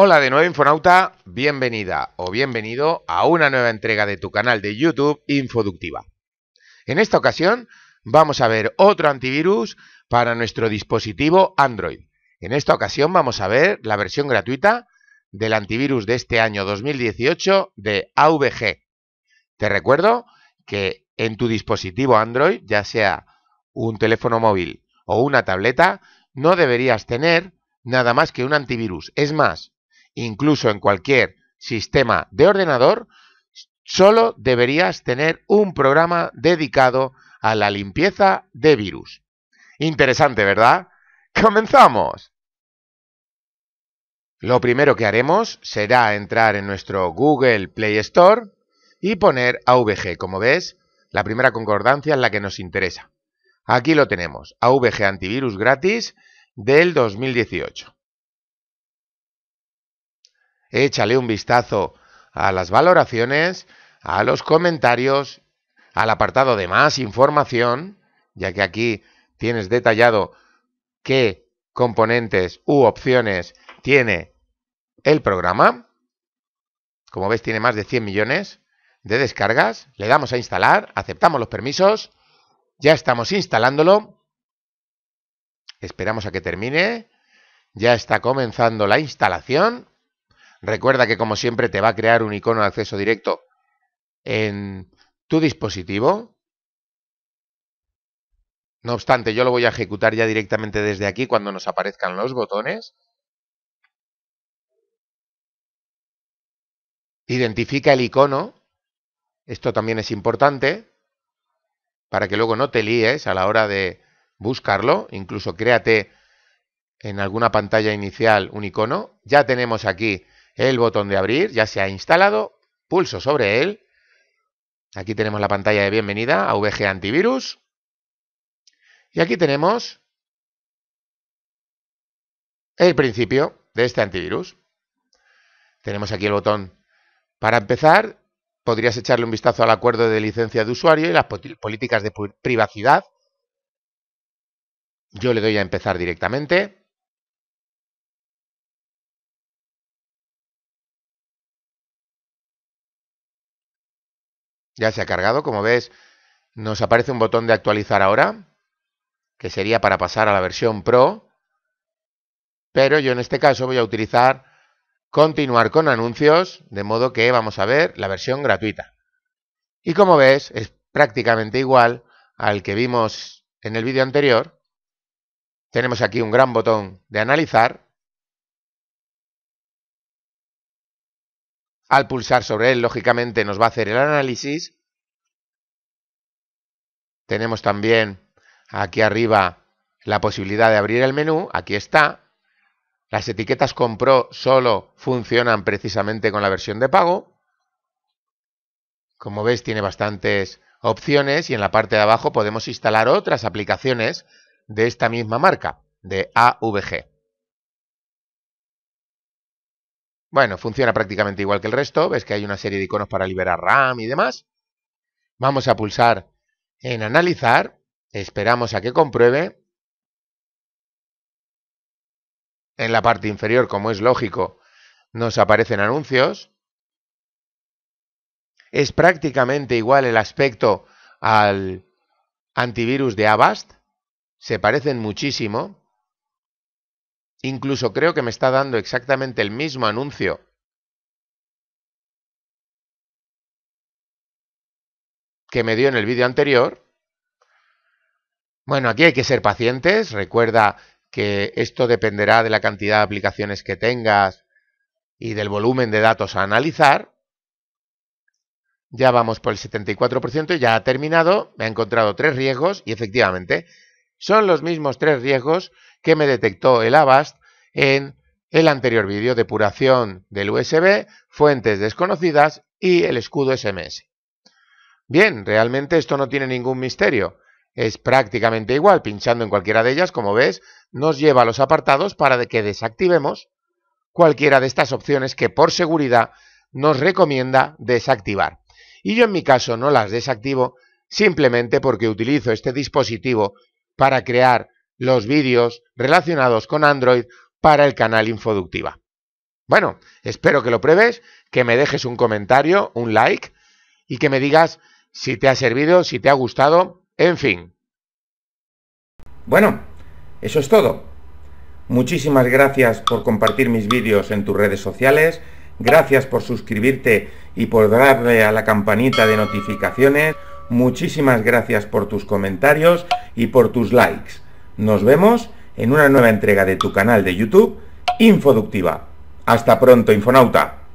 Hola de nuevo Infonauta, bienvenida o bienvenido a una nueva entrega de tu canal de YouTube Infoductiva. En esta ocasión vamos a ver otro antivirus para nuestro dispositivo Android. En esta ocasión vamos a ver la versión gratuita del antivirus de este año 2018 de AVG. Te recuerdo que en tu dispositivo Android, ya sea un teléfono móvil o una tableta, no deberías tener nada más que un antivirus. Es más, incluso en cualquier sistema de ordenador, solo deberías tener un programa dedicado a la limpieza de virus. Interesante, ¿verdad? ¡Comenzamos! Lo primero que haremos será entrar en nuestro Google Play Store y poner AVG. Como ves, la primera concordancia es la que nos interesa. Aquí lo tenemos, AVG antivirus gratis del 2018. Échale un vistazo a las valoraciones, a los comentarios, al apartado de más información, ya que aquí tienes detallado qué componentes u opciones tiene el programa. Como ves, tiene más de 100 millones de descargas. Le damos a instalar, aceptamos los permisos, ya estamos instalándolo. Esperamos a que termine. Ya está comenzando la instalación. Recuerda que como siempre te va a crear un icono de acceso directo en tu dispositivo. No obstante, yo lo voy a ejecutar ya directamente desde aquí cuando nos aparezcan los botones. Identifica el icono. Esto también es importante para que luego no te líes a la hora de buscarlo. Incluso créate en alguna pantalla inicial un icono. Ya tenemos aquí el botón de abrir ya se ha instalado, pulso sobre él. Aquí tenemos la pantalla de bienvenida a VG Antivirus. Y aquí tenemos el principio de este antivirus. Tenemos aquí el botón para empezar. Podrías echarle un vistazo al acuerdo de licencia de usuario y las políticas de privacidad. Yo le doy a empezar directamente. Ya se ha cargado, como ves, nos aparece un botón de actualizar ahora, que sería para pasar a la versión Pro, pero yo en este caso voy a utilizar continuar con anuncios, de modo que vamos a ver la versión gratuita. Y como ves, es prácticamente igual al que vimos en el vídeo anterior. Tenemos aquí un gran botón de analizar Al pulsar sobre él, lógicamente, nos va a hacer el análisis. Tenemos también aquí arriba la posibilidad de abrir el menú. Aquí está. Las etiquetas compró solo funcionan precisamente con la versión de pago. Como veis, tiene bastantes opciones y en la parte de abajo podemos instalar otras aplicaciones de esta misma marca, de AVG. Bueno, funciona prácticamente igual que el resto. Ves que hay una serie de iconos para liberar RAM y demás. Vamos a pulsar en analizar. Esperamos a que compruebe. En la parte inferior, como es lógico, nos aparecen anuncios. Es prácticamente igual el aspecto al antivirus de Avast. Se parecen muchísimo. Incluso creo que me está dando exactamente el mismo anuncio. que me dio en el vídeo anterior. Bueno, aquí hay que ser pacientes. Recuerda que esto dependerá de la cantidad de aplicaciones que tengas y del volumen de datos a analizar. Ya vamos por el 74%, ya ha terminado, me ha encontrado tres riesgos y efectivamente son los mismos tres riesgos que me detectó el Avast en el anterior vídeo, depuración del USB, fuentes desconocidas y el escudo SMS. Bien, realmente esto no tiene ningún misterio. Es prácticamente igual, pinchando en cualquiera de ellas, como ves, nos lleva a los apartados para que desactivemos cualquiera de estas opciones que por seguridad nos recomienda desactivar. Y yo en mi caso no las desactivo simplemente porque utilizo este dispositivo para crear los vídeos relacionados con Android para el canal Infoductiva. Bueno, espero que lo pruebes, que me dejes un comentario, un like y que me digas si te ha servido, si te ha gustado, en fin. Bueno, eso es todo. Muchísimas gracias por compartir mis vídeos en tus redes sociales, gracias por suscribirte y por darle a la campanita de notificaciones, muchísimas gracias por tus comentarios y por tus likes. Nos vemos en una nueva entrega de tu canal de YouTube Infoductiva. Hasta pronto, Infonauta.